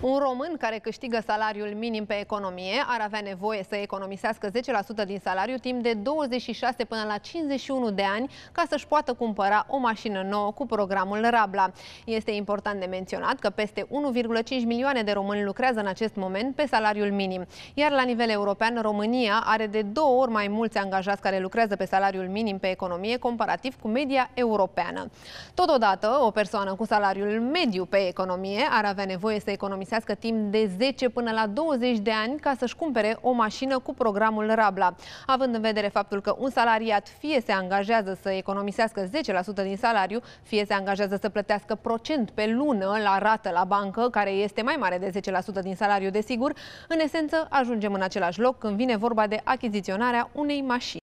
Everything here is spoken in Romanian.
Un român care câștigă salariul minim pe economie ar avea nevoie să economisească 10% din salariu timp de 26 până la 51 de ani ca să-și poată cumpăra o mașină nouă cu programul Rabla. Este important de menționat că peste 1,5 milioane de români lucrează în acest moment pe salariul minim, iar la nivel european România are de două ori mai mulți angajați care lucrează pe salariul minim pe economie comparativ cu media europeană. Totodată, o persoană cu salariul mediu pe economie ar avea nevoie să economisească economisească timp de 10 până la 20 de ani ca să-și cumpere o mașină cu programul Rabla. Având în vedere faptul că un salariat fie se angajează să economisească 10% din salariu, fie se angajează să plătească procent pe lună la rată la bancă, care este mai mare de 10% din salariu, desigur, în esență ajungem în același loc când vine vorba de achiziționarea unei mașini.